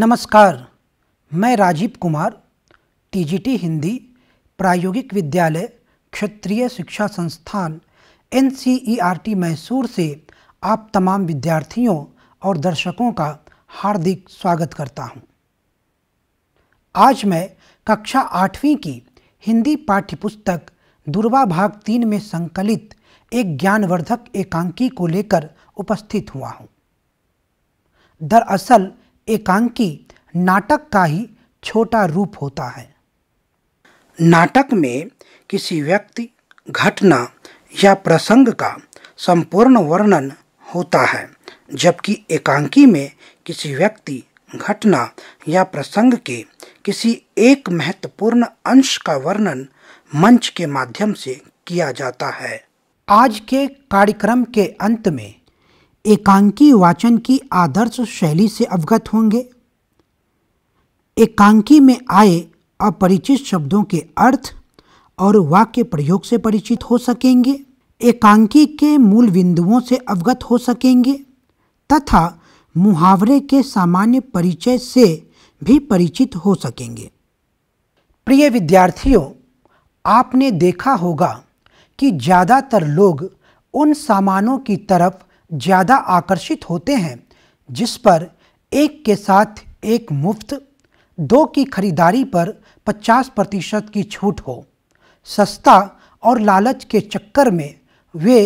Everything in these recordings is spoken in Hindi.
नमस्कार मैं राजीव कुमार टीजीटी हिंदी प्रायोगिक विद्यालय क्षेत्रीय शिक्षा संस्थान एनसीईआरटी मैसूर से आप तमाम विद्यार्थियों और दर्शकों का हार्दिक स्वागत करता हूं। आज मैं कक्षा आठवीं की हिंदी पाठ्यपुस्तक दुर्वा भाग तीन में संकलित एक ज्ञानवर्धक एकांकी को लेकर उपस्थित हुआ हूं दरअसल एकांकी नाटक का ही छोटा रूप होता है नाटक में किसी व्यक्ति घटना या प्रसंग का संपूर्ण वर्णन होता है जबकि एकांकी में किसी व्यक्ति घटना या प्रसंग के किसी एक महत्वपूर्ण अंश का वर्णन मंच के माध्यम से किया जाता है आज के कार्यक्रम के अंत में एकांकी वाचन की आदर्श शैली से अवगत होंगे एकांकी में आए अपरिचित शब्दों के अर्थ और वाक्य प्रयोग से परिचित हो सकेंगे एकांकी के मूल बिंदुओं से अवगत हो सकेंगे तथा मुहावरे के सामान्य परिचय से भी परिचित हो सकेंगे प्रिय विद्यार्थियों आपने देखा होगा कि ज़्यादातर लोग उन सामानों की तरफ ज़्यादा आकर्षित होते हैं जिस पर एक के साथ एक मुफ्त दो की खरीदारी पर 50 प्रतिशत की छूट हो सस्ता और लालच के चक्कर में वे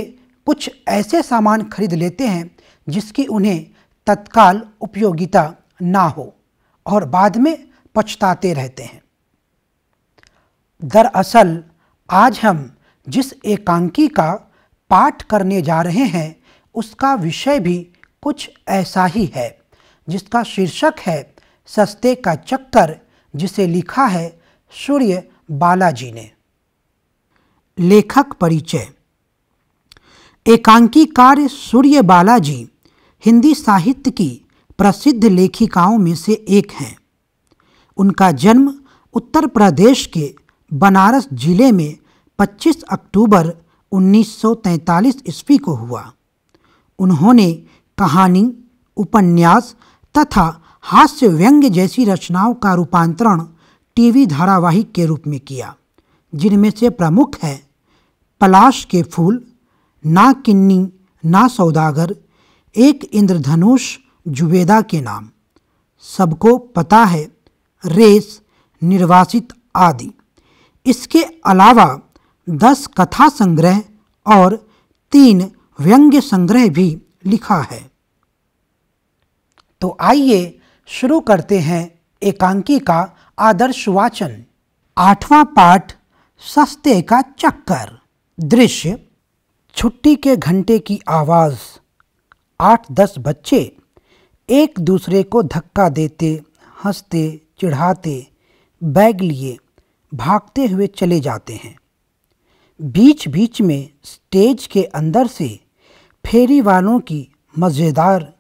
कुछ ऐसे सामान खरीद लेते हैं जिसकी उन्हें तत्काल उपयोगिता ना हो और बाद में पछताते रहते हैं दरअसल आज हम जिस एकांकी का पाठ करने जा रहे हैं उसका विषय भी कुछ ऐसा ही है जिसका शीर्षक है सस्ते का चक्कर जिसे लिखा है सूर्य बालाजी ने लेखक परिचय एकांकी कार्य सूर्य बालाजी हिंदी साहित्य की प्रसिद्ध लेखिकाओं में से एक हैं उनका जन्म उत्तर प्रदेश के बनारस जिले में 25 अक्टूबर 1943 ईस्वी को हुआ उन्होंने कहानी उपन्यास तथा हास्य व्यंग्य जैसी रचनाओं का रूपांतरण टीवी धारावाहिक के रूप में किया जिनमें से प्रमुख है पलाश के फूल ना किन्नी ना सौदागर एक इंद्रधनुष जुबेदा के नाम सबको पता है रेस निर्वासित आदि इसके अलावा दस कथा संग्रह और तीन व्यंग्य संग्रह भी लिखा है तो आइए शुरू करते हैं एकांकी का आदर्श वाचन आठवां पाठ सस्ते का चक्कर दृश्य छुट्टी के घंटे की आवाज़ आठ दस बच्चे एक दूसरे को धक्का देते हंसते चिढ़ाते बैग लिए भागते हुए चले जाते हैं बीच बीच में स्टेज के अंदर से फेरी वालों की मज़ेदार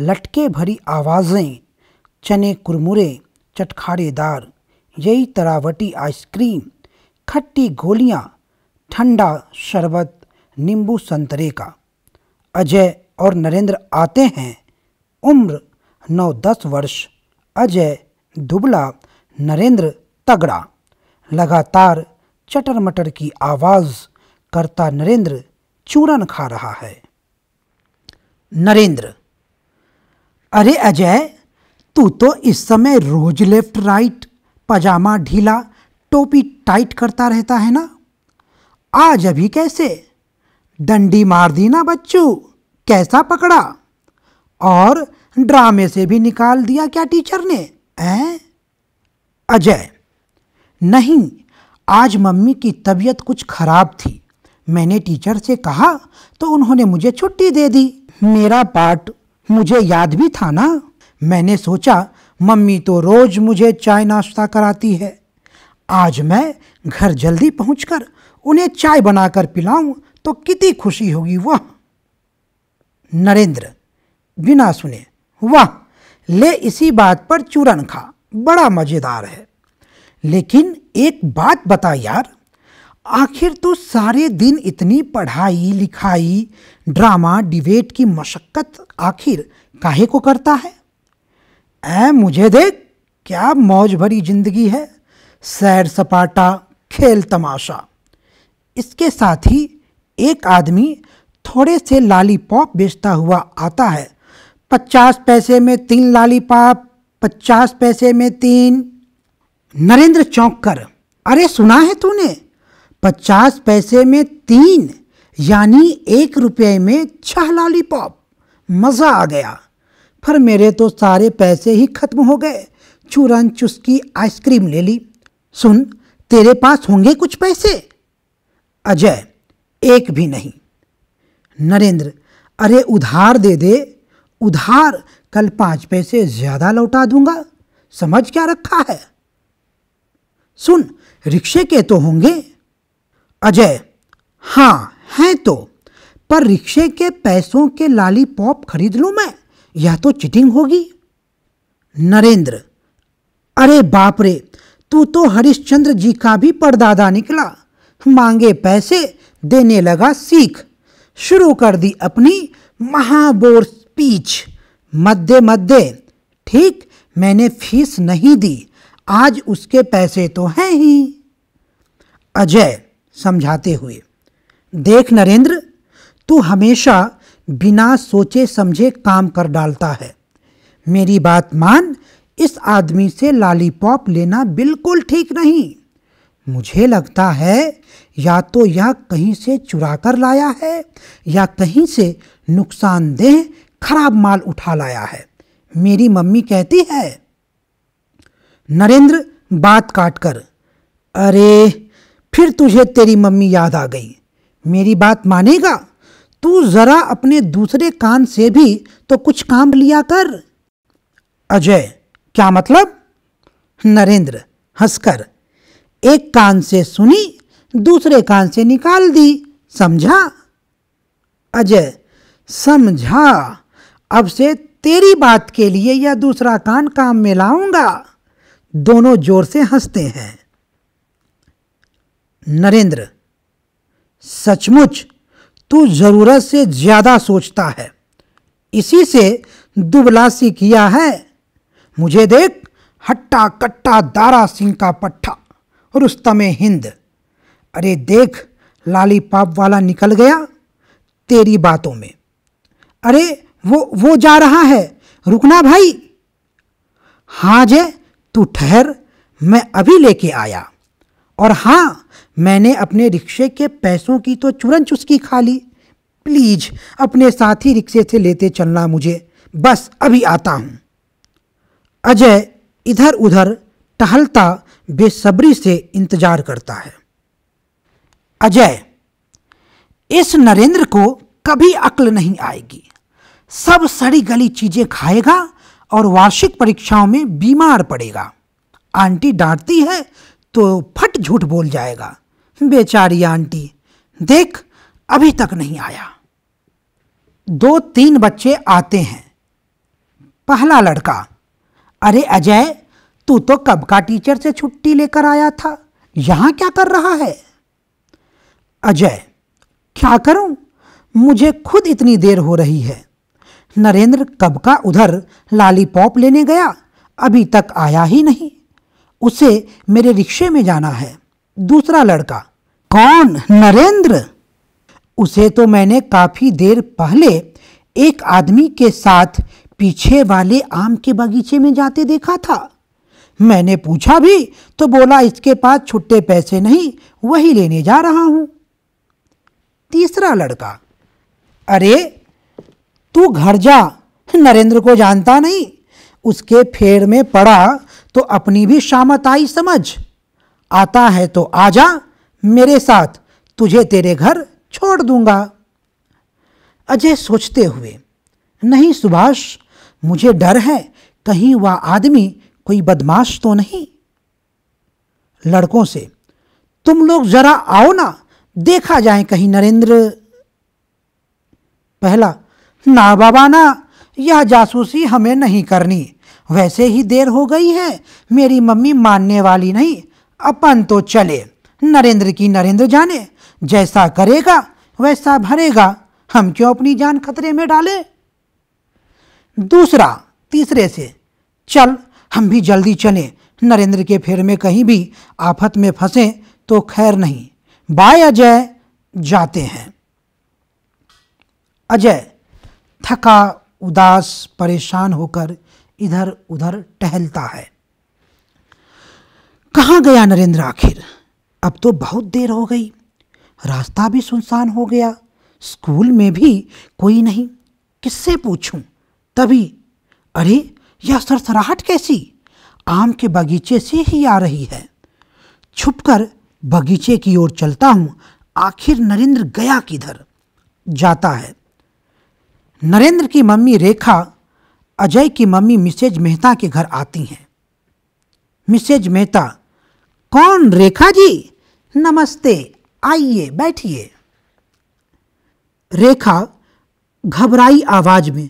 लटके भरी आवाज़ें चने कुरमुरे चटखाड़ेदार यही तरावटी आइसक्रीम खट्टी गोलियाँ ठंडा शरबत नींबू संतरे का अजय और नरेंद्र आते हैं उम्र नौ दस वर्ष अजय दुबला नरेंद्र तगड़ा लगातार चटर मटर की आवाज़ करता नरेंद्र चूरन खा रहा है नरेंद्र अरे अजय तू तो इस समय रोज लेफ्ट राइट पजामा ढीला टोपी टाइट करता रहता है ना आज अभी कैसे डंडी मार दी ना बच्चू कैसा पकड़ा और ड्रामे से भी निकाल दिया क्या टीचर ने हैं अजय नहीं आज मम्मी की तबीयत कुछ खराब थी मैंने टीचर से कहा तो उन्होंने मुझे छुट्टी दे दी मेरा पार्ट मुझे याद भी था ना मैंने सोचा मम्मी तो रोज मुझे चाय नाश्ता कराती है आज मैं घर जल्दी पहुंचकर उन्हें चाय बनाकर पिलाऊं तो कितनी खुशी होगी वह नरेंद्र बिना सुने वाह ले इसी बात पर चूरन खा बड़ा मज़ेदार है लेकिन एक बात बता यार आखिर तो सारे दिन इतनी पढ़ाई लिखाई ड्रामा डिबेट की मशक्क़त आखिर काहे को करता है ऐ मुझे देख क्या मौज भरी जिंदगी है सैर सपाटा खेल तमाशा इसके साथ ही एक आदमी थोड़े से पॉप बेचता हुआ आता है पचास पैसे में तीन पॉप पचास पैसे में तीन नरेंद्र चौंक कर अरे सुना है तूने पचास पैसे में तीन यानी एक रुपये में छह लॉलीपॉप मज़ा आ गया पर मेरे तो सारे पैसे ही खत्म हो गए चूरन चुस्की आइसक्रीम ले ली सुन तेरे पास होंगे कुछ पैसे अजय एक भी नहीं नरेंद्र अरे उधार दे दे उधार कल पाँच पैसे ज़्यादा लौटा दूंगा समझ क्या रखा है सुन रिक्शे के तो होंगे अजय हाँ हैं तो पर रिक्शे के पैसों के लाली पॉप खरीद लूँ मैं यह तो चिटिंग होगी नरेंद्र अरे बाप रे तू तो हरिश्चंद्र जी का भी परदादा निकला मांगे पैसे देने लगा सीख शुरू कर दी अपनी महाबोर स्पीच मध्य मध्य ठीक मैंने फीस नहीं दी आज उसके पैसे तो हैं ही अजय समझाते हुए देख नरेंद्र तू हमेशा बिना सोचे समझे काम कर डालता है मेरी बात मान इस आदमी से लॉलीपॉप लेना बिल्कुल ठीक नहीं मुझे लगता है या तो यह कहीं से चुरा कर लाया है या कहीं से नुकसानदेह खराब माल उठा लाया है मेरी मम्मी कहती है नरेंद्र बात काट कर अरे फिर तुझे तेरी मम्मी याद आ गई मेरी बात मानेगा तू ज़रा अपने दूसरे कान से भी तो कुछ काम लिया कर अजय क्या मतलब नरेंद्र हंसकर एक कान से सुनी दूसरे कान से निकाल दी समझा अजय समझा अब से तेरी बात के लिए यह दूसरा कान काम में लाऊंगा दोनों जोर से हंसते हैं नरेंद्र सचमुच तू जरूरत से ज्यादा सोचता है इसी से दुबलासी किया है मुझे देख हट्टा कट्टा दारा सिंह का पट्टा रुस्तम हिंद अरे देख लाली पाप वाला निकल गया तेरी बातों में अरे वो वो जा रहा है रुकना भाई हाँ जे तू ठहर मैं अभी लेके आया और हाँ मैंने अपने रिक्शे के पैसों की तो चुरन चुस्की खा ली प्लीज अपने साथी रिक्शे से लेते चलना मुझे बस अभी आता हूँ अजय इधर उधर टहलता बेसब्री से इंतजार करता है अजय इस नरेंद्र को कभी अक्ल नहीं आएगी सब सड़ी गली चीजें खाएगा और वार्षिक परीक्षाओं में बीमार पड़ेगा आंटी डांटती है तो फट झूठ बोल जाएगा बेचारी आंटी देख अभी तक नहीं आया दो तीन बच्चे आते हैं पहला लड़का अरे अजय तू तो कब का टीचर से छुट्टी लेकर आया था यहाँ क्या कर रहा है अजय क्या करूं मुझे खुद इतनी देर हो रही है नरेंद्र कब का उधर लॉलीपॉप लेने गया अभी तक आया ही नहीं उसे मेरे रिक्शे में जाना है दूसरा लड़का कौन नरेंद्र उसे तो मैंने काफ़ी देर पहले एक आदमी के साथ पीछे वाले आम के बगीचे में जाते देखा था मैंने पूछा भी तो बोला इसके पास छुट्टे पैसे नहीं वही लेने जा रहा हूं तीसरा लड़का अरे तू घर जा नरेंद्र को जानता नहीं उसके फेर में पड़ा तो अपनी भी शामत आई समझ आता है तो आ जा मेरे साथ तुझे तेरे घर छोड़ दूंगा अजय सोचते हुए नहीं सुभाष मुझे डर है कहीं वह आदमी कोई बदमाश तो नहीं लड़कों से तुम लोग जरा आओ ना देखा जाए कहीं नरेंद्र पहला ना बाबा ना यह जासूसी हमें नहीं करनी वैसे ही देर हो गई है मेरी मम्मी मानने वाली नहीं अपन तो चले नरेंद्र की नरेंद्र जाने जैसा करेगा वैसा भरेगा हम क्यों अपनी जान खतरे में डालें दूसरा तीसरे से चल हम भी जल्दी चलें नरेंद्र के फेर में कहीं भी आफत में फंसे तो खैर नहीं बाय अजय जाते हैं अजय थका उदास परेशान होकर इधर उधर टहलता है कहाँ गया नरेंद्र आखिर अब तो बहुत देर हो गई रास्ता भी सुनसान हो गया स्कूल में भी कोई नहीं किससे पूछूं तभी अरे यह सरसराहट कैसी आम के बगीचे से ही आ रही है छुपकर बगीचे की ओर चलता हूँ आखिर नरेंद्र गया किधर जाता है नरेंद्र की मम्मी रेखा अजय की मम्मी मिसेज मेहता के घर आती हैं मिसेज मेहता कौन रेखा जी नमस्ते आइए बैठिए रेखा घबराई आवाज में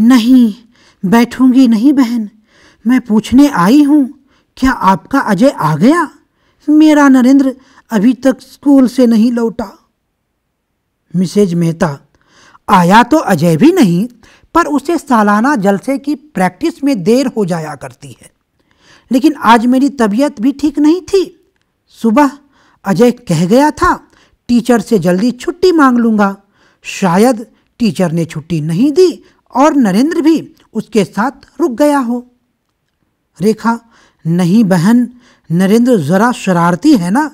नहीं बैठूंगी नहीं बहन मैं पूछने आई हूँ क्या आपका अजय आ गया मेरा नरेंद्र अभी तक स्कूल से नहीं लौटा मिसेज मेहता आया तो अजय भी नहीं पर उसे सालाना जलसे की प्रैक्टिस में देर हो जाया करती है लेकिन आज मेरी तबीयत भी ठीक नहीं थी सुबह अजय कह गया था टीचर से जल्दी छुट्टी मांग लूँगा शायद टीचर ने छुट्टी नहीं दी और नरेंद्र भी उसके साथ रुक गया हो रेखा नहीं बहन नरेंद्र ज़रा शरारती है ना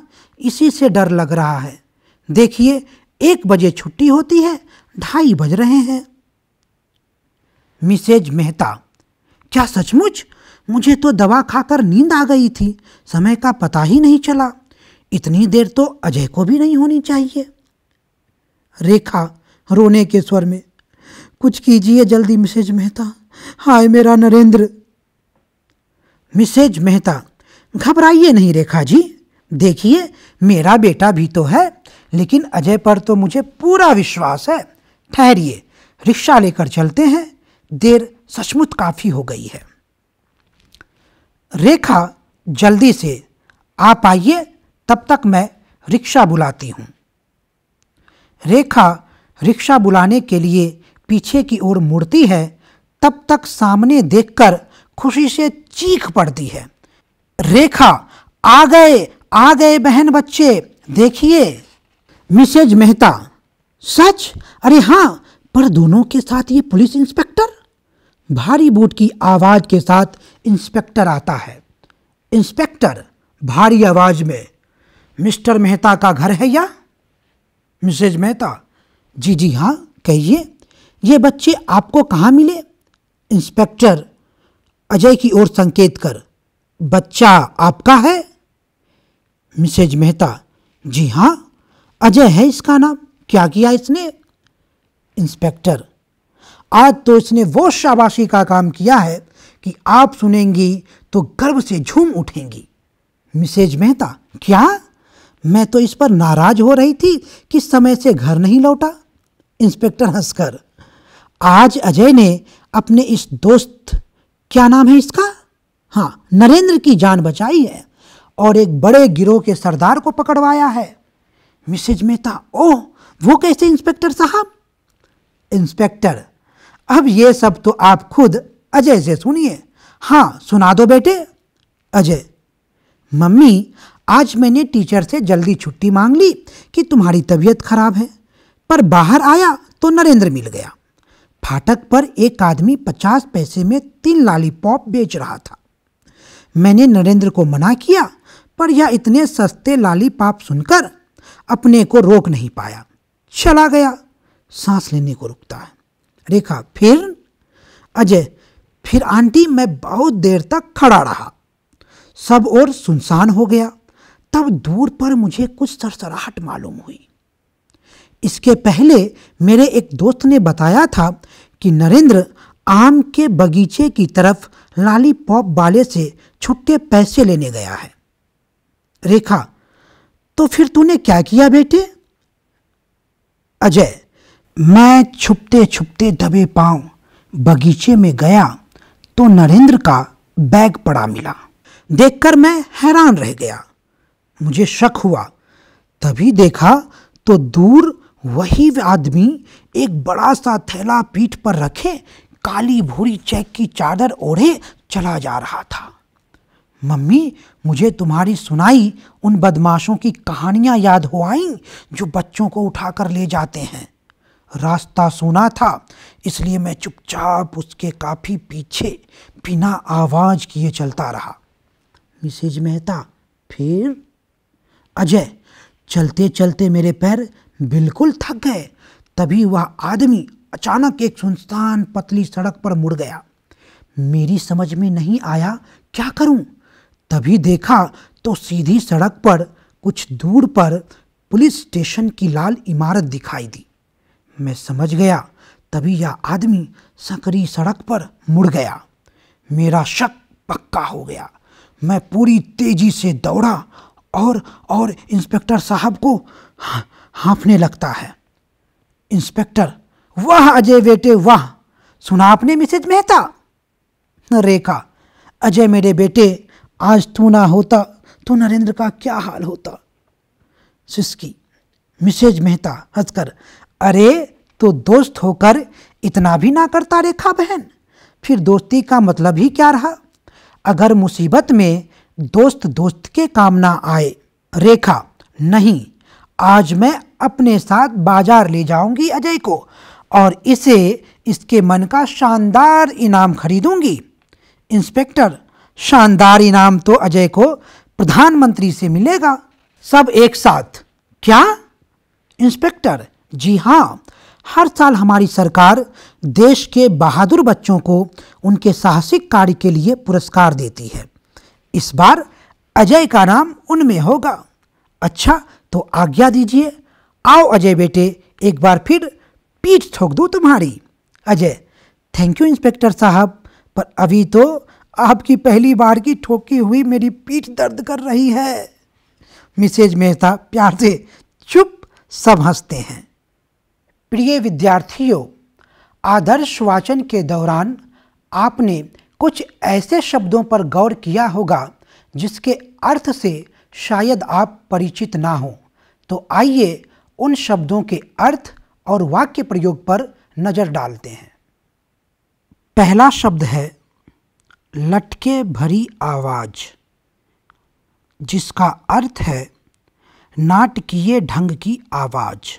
इसी से डर लग रहा है देखिए एक बजे छुट्टी होती है ढाई बज रहे हैं मिसेज मेहता क्या सचमुच मुझे तो दवा खाकर नींद आ गई थी समय का पता ही नहीं चला इतनी देर तो अजय को भी नहीं होनी चाहिए रेखा रोने के स्वर में कुछ कीजिए जल्दी मिसेज मेहता हाय मेरा नरेंद्र मिसेज मेहता घबराइए नहीं रेखा जी देखिए मेरा बेटा भी तो है लेकिन अजय पर तो मुझे पूरा विश्वास है ठहरिए रिक्शा लेकर चलते हैं देर सचमुच काफ़ी हो गई है रेखा जल्दी से आप आइए तब तक मैं रिक्शा बुलाती हूँ रेखा रिक्शा बुलाने के लिए पीछे की ओर मुड़ती है तब तक सामने देखकर खुशी से चीख पड़ती है रेखा आ गए आ गए बहन बच्चे देखिए मिसेज मेहता सच अरे हाँ पर दोनों के साथ ये पुलिस इंस्पेक्टर भारी बूट की आवाज के साथ इंस्पेक्टर आता है इंस्पेक्टर भारी आवाज में मिस्टर मेहता का घर है या मिसेज मेहता जी जी हाँ कहिए ये बच्चे आपको कहाँ मिले इंस्पेक्टर अजय की ओर संकेत कर बच्चा आपका है मिसेज मेहता जी हाँ अजय है इसका नाम क्या किया इसने इंस्पेक्टर आज तो इसने वो शाबाशी का काम किया है कि आप सुनेंगी तो गर्व से झूम उठेंगी मिसेज मेहता क्या मैं तो इस पर नाराज हो रही थी कि समय से घर नहीं लौटा इंस्पेक्टर हंसकर आज अजय ने अपने इस दोस्त क्या नाम है इसका हाँ नरेंद्र की जान बचाई है और एक बड़े गिरोह के सरदार को पकड़वाया है मिसेज मेहता ओह वो कैसे इंस्पेक्टर साहब इंस्पेक्टर अब ये सब तो आप खुद अजय से सुनिए हाँ सुना दो बेटे अजय मम्मी आज मैंने टीचर से जल्दी छुट्टी मांग ली कि तुम्हारी तबीयत खराब है पर बाहर आया तो नरेंद्र मिल गया फाटक पर एक आदमी पचास पैसे में तीन लॉलीपॉप बेच रहा था मैंने नरेंद्र को मना किया पर यह इतने सस्ते लॉलीपॉप सुनकर अपने को रोक नहीं पाया चला गया सांस लेने को रुकता है रेखा फिर अजय फिर आंटी मैं बहुत देर तक खड़ा रहा सब और सुनसान हो गया तब दूर पर मुझे कुछ सरसराहट मालूम हुई इसके पहले मेरे एक दोस्त ने बताया था कि नरेंद्र आम के बगीचे की तरफ लॉलीपॉप वाले से छुट्टे पैसे लेने गया है रेखा तो फिर तूने क्या किया बेटे अजय मैं छुपते छुपते दबे पांव बगीचे में गया तो नरेंद्र का बैग पड़ा मिला देखकर मैं हैरान रह गया मुझे शक हुआ तभी देखा तो दूर वही आदमी एक बड़ा सा थैला पीठ पर रखे काली भूरी चेक की चादर ओढ़े चला जा रहा था मम्मी मुझे तुम्हारी सुनाई उन बदमाशों की कहानियां याद हो आईं जो बच्चों को उठाकर ले जाते हैं रास्ता सोना था इसलिए मैं चुपचाप उसके काफ़ी पीछे बिना आवाज़ किए चलता रहा मिसेज मेहता फिर अजय चलते चलते मेरे पैर बिल्कुल थक गए तभी वह आदमी अचानक एक सुनसान पतली सड़क पर मुड़ गया मेरी समझ में नहीं आया क्या करूं? तभी देखा तो सीधी सड़क पर कुछ दूर पर पुलिस स्टेशन की लाल इमारत दिखाई दी मैं समझ गया तभी यह आदमी सकरी सड़क पर मुड़ गया मेरा शक पक्का हो गया मैं पूरी तेजी से दौड़ा और और इंस्पेक्टर साहब को हाँफने लगता है इंस्पेक्टर वाह अजय बेटे वाह सुना आपने मिसेज मेहता रेखा अजय मेरे बेटे आज तू ना होता तो नरेंद्र का क्या हाल होता सिस्की मिसेज मेहता हंसकर अरे तो दोस्त होकर इतना भी ना करता रेखा बहन फिर दोस्ती का मतलब ही क्या रहा अगर मुसीबत में दोस्त दोस्त के काम ना आए रेखा नहीं आज मैं अपने साथ बाजार ले जाऊंगी अजय को और इसे इसके मन का शानदार इनाम खरीदूंगी इंस्पेक्टर शानदार इनाम तो अजय को प्रधानमंत्री से मिलेगा सब एक साथ क्या इंस्पेक्टर जी हाँ हर साल हमारी सरकार देश के बहादुर बच्चों को उनके साहसिक कार्य के लिए पुरस्कार देती है इस बार अजय का नाम उनमें होगा अच्छा तो आज्ञा दीजिए आओ अजय बेटे एक बार फिर पीठ ठोक दूँ तुम्हारी अजय थैंक यू इंस्पेक्टर साहब पर अभी तो आपकी पहली बार की ठोकी हुई मेरी पीठ दर्द कर रही है मिसेज मेहता प्यार से चुप सब हंसते हैं प्रिय विद्यार्थियों आदर्श वाचन के दौरान आपने कुछ ऐसे शब्दों पर गौर किया होगा जिसके अर्थ से शायद आप परिचित ना हों तो आइए उन शब्दों के अर्थ और वाक्य प्रयोग पर नज़र डालते हैं पहला शब्द है लटके भरी आवाज़ जिसका अर्थ है नाटकीय ढंग की आवाज़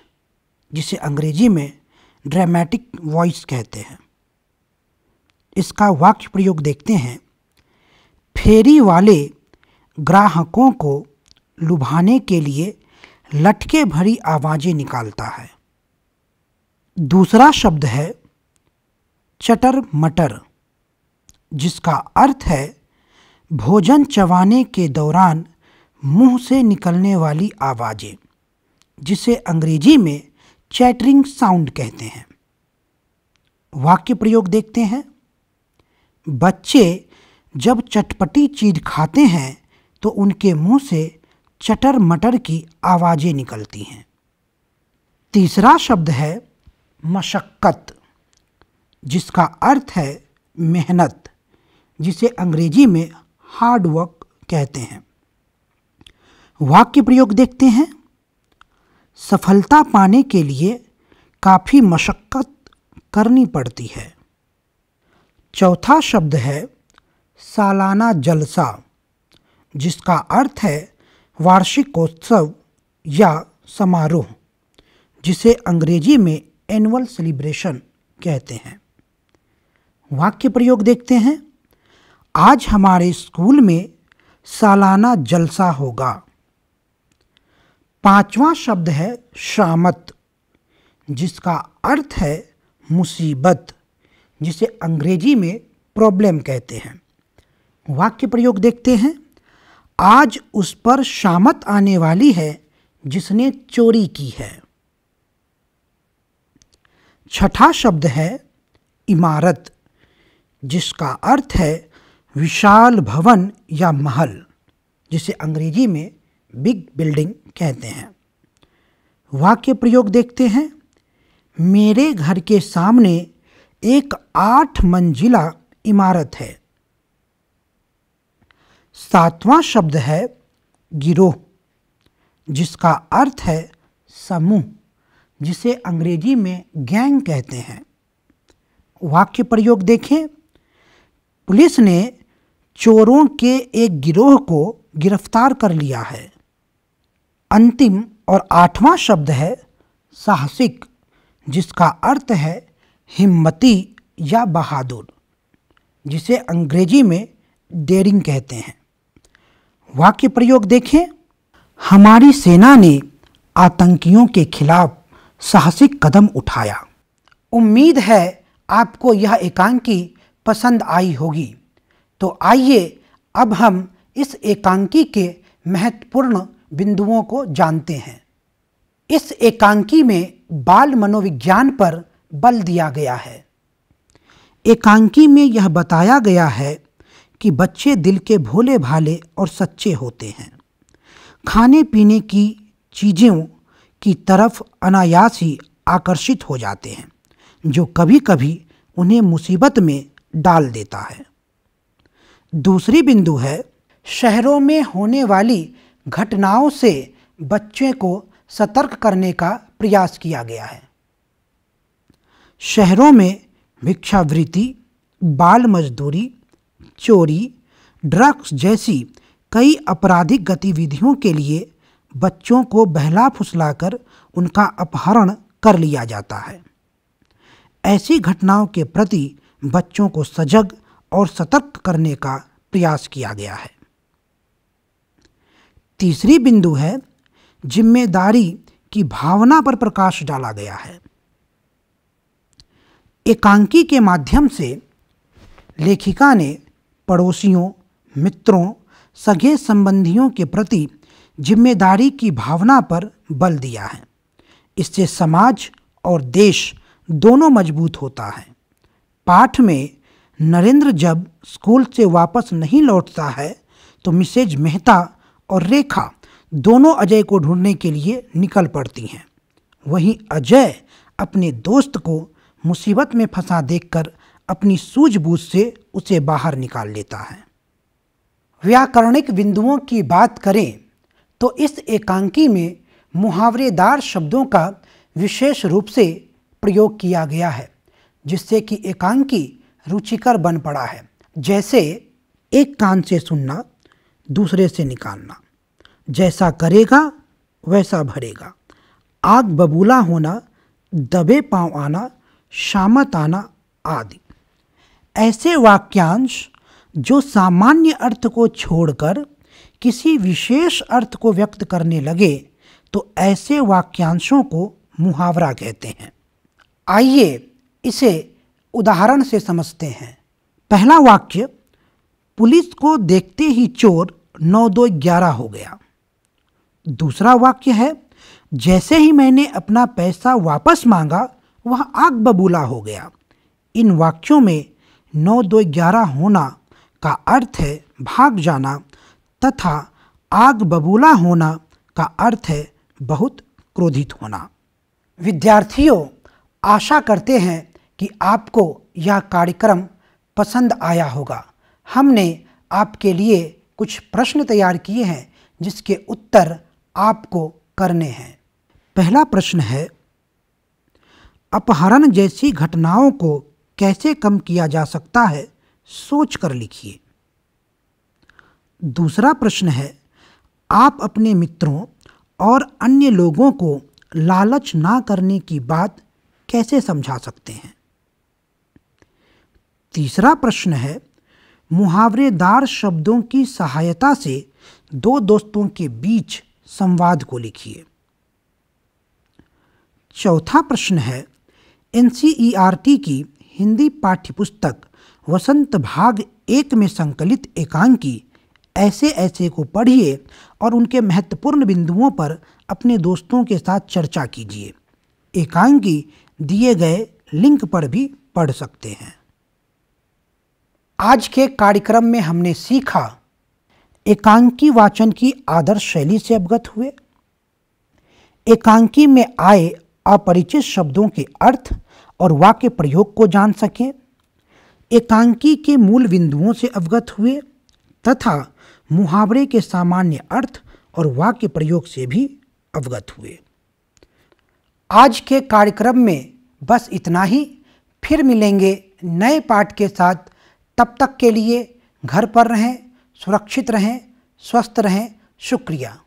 जिसे अंग्रेजी में ड्रामेटिक वॉइस कहते हैं इसका वाक्य प्रयोग देखते हैं फेरी वाले ग्राहकों को लुभाने के लिए लटके भरी आवाज़ें निकालता है दूसरा शब्द है चटर मटर जिसका अर्थ है भोजन चबाने के दौरान मुंह से निकलने वाली आवाज़ें जिसे अंग्रेजी में चैटरिंग साउंड कहते हैं वाक्य प्रयोग देखते हैं बच्चे जब चटपटी चीज़ खाते हैं तो उनके मुंह से चटर मटर की आवाज़ें निकलती हैं तीसरा शब्द है मशक्क़त जिसका अर्थ है मेहनत जिसे अंग्रेजी में हार्ड वर्क कहते हैं वाक्य प्रयोग देखते हैं सफलता पाने के लिए काफ़ी मशक्क़त करनी पड़ती है चौथा शब्द है सालाना जलसा जिसका अर्थ है वार्षिकोत्सव या समारोह जिसे अंग्रेजी में एनुअल सेलिब्रेशन कहते हैं वाक्य प्रयोग देखते हैं आज हमारे स्कूल में सालाना जलसा होगा पांचवा शब्द है शामत जिसका अर्थ है मुसीबत जिसे अंग्रेजी में प्रॉब्लम कहते हैं वाक्य प्रयोग देखते हैं आज उस पर शामत आने वाली है जिसने चोरी की है छठा शब्द है इमारत जिसका अर्थ है विशाल भवन या महल जिसे अंग्रेजी में बिग बिल्डिंग कहते हैं वाक्य प्रयोग देखते हैं मेरे घर के सामने एक आठ मंजिला इमारत है सातवां शब्द है गिरोह जिसका अर्थ है समूह जिसे अंग्रेजी में गैंग कहते हैं वाक्य प्रयोग देखें पुलिस ने चोरों के एक गिरोह को गिरफ्तार कर लिया है अंतिम और आठवां शब्द है साहसिक जिसका अर्थ है हिम्मती या बहादुर जिसे अंग्रेजी में डेरिंग कहते हैं वाक्य प्रयोग देखें हमारी सेना ने आतंकियों के खिलाफ साहसिक कदम उठाया उम्मीद है आपको यह एकांकी पसंद आई होगी तो आइए अब हम इस एकांकी के महत्वपूर्ण बिंदुओं को जानते हैं इस एकांकी में बाल मनोविज्ञान पर बल दिया गया है एकांकी में यह बताया गया है कि बच्चे दिल के भोले भाले और सच्चे होते हैं खाने पीने की चीज़ों की तरफ अनायास ही आकर्षित हो जाते हैं जो कभी कभी उन्हें मुसीबत में डाल देता है दूसरी बिंदु है शहरों में होने वाली घटनाओं से बच्चे को सतर्क करने का प्रयास किया गया है शहरों में भिक्षावृत्ति बाल मजदूरी चोरी ड्रग्स जैसी कई आपराधिक गतिविधियों के लिए बच्चों को बहला फुसलाकर उनका अपहरण कर लिया जाता है ऐसी घटनाओं के प्रति बच्चों को सजग और सतर्क करने का प्रयास किया गया है तीसरी बिंदु है जिम्मेदारी की भावना पर प्रकाश डाला गया है एकांकी के माध्यम से लेखिका ने पड़ोसियों मित्रों सगे संबंधियों के प्रति जिम्मेदारी की भावना पर बल दिया है इससे समाज और देश दोनों मजबूत होता है पाठ में नरेंद्र जब स्कूल से वापस नहीं लौटता है तो मिसेज मेहता और रेखा दोनों अजय को ढूंढने के लिए निकल पड़ती हैं वहीं अजय अपने दोस्त को मुसीबत में फंसा देखकर अपनी सूझबूझ से उसे बाहर निकाल लेता है व्याकरणिक बिंदुओं की बात करें तो इस एकांकी में मुहावरेदार शब्दों का विशेष रूप से प्रयोग किया गया है जिससे कि एकांकी रुचिकर बन पड़ा है जैसे एक कान से सुनना दूसरे से निकालना जैसा करेगा वैसा भरेगा आग बबूला होना दबे पांव आना शामताना आदि ऐसे वाक्यांश जो सामान्य अर्थ को छोड़कर किसी विशेष अर्थ को व्यक्त करने लगे तो ऐसे वाक्यांशों को मुहावरा कहते हैं आइए इसे उदाहरण से समझते हैं पहला वाक्य पुलिस को देखते ही चोर नौ दो ग्यारह हो गया दूसरा वाक्य है जैसे ही मैंने अपना पैसा वापस मांगा वह आग बबूला हो गया इन वाक्यों में नौ दो ग्यारह होना का अर्थ है भाग जाना तथा आग बबूला होना का अर्थ है बहुत क्रोधित होना विद्यार्थियों आशा करते हैं कि आपको यह कार्यक्रम पसंद आया होगा हमने आपके लिए कुछ प्रश्न तैयार किए हैं जिसके उत्तर आपको करने हैं पहला प्रश्न है अपहरण जैसी घटनाओं को कैसे कम किया जा सकता है सोच कर लिखिए दूसरा प्रश्न है आप अपने मित्रों और अन्य लोगों को लालच ना करने की बात कैसे समझा सकते हैं तीसरा प्रश्न है मुहावरेदार शब्दों की सहायता से दो दोस्तों के बीच संवाद को लिखिए चौथा प्रश्न है एन की हिंदी पाठ्यपुस्तक वसंत भाग एक में संकलित एकांकी ऐसे ऐसे को पढ़िए और उनके महत्वपूर्ण बिंदुओं पर अपने दोस्तों के साथ चर्चा कीजिए एकांकी दिए गए लिंक पर भी पढ़ सकते हैं आज के कार्यक्रम में हमने सीखा एकांकी वाचन की आदर्श शैली से अवगत हुए एकांकी में आए अपरिचित शब्दों के अर्थ और वाक्य प्रयोग को जान सके एकांकी के मूल बिंदुओं से अवगत हुए तथा मुहावरे के सामान्य अर्थ और वाक्य प्रयोग से भी अवगत हुए आज के कार्यक्रम में बस इतना ही फिर मिलेंगे नए पाठ के साथ तब तक के लिए घर पर रहें सुरक्षित रहें स्वस्थ रहें शुक्रिया